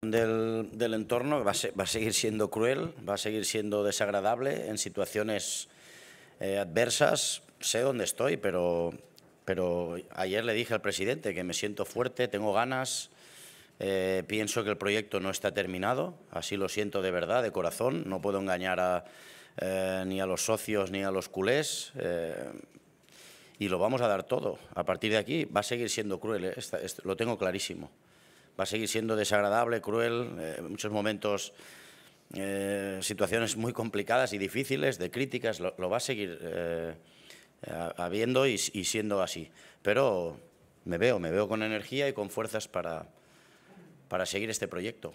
del, entorno va a, seguir siendo cruel, va a seguir siendo desagradable en situaciones eh, adversas. Sé dónde estoy, pero, pero ayer le dije al presidente que me siento fuerte, tengo ganas, eh, pienso que el proyecto no está terminado, así lo siento de verdad, de corazón, no puedo engañar eh, ni a los socios ni a los culés y lo vamos a dar todo. A partir de aquí va a seguir siendo cruel, este, lo tengo clarísimo va a seguir siendo desagradable, cruel, eh, en muchos momentos, eh, situaciones muy complicadas y difíciles, de críticas, lo, va a seguir eh, habiendo y, siendo así. Pero me veo, me veo con energía y con fuerzas para seguir este proyecto.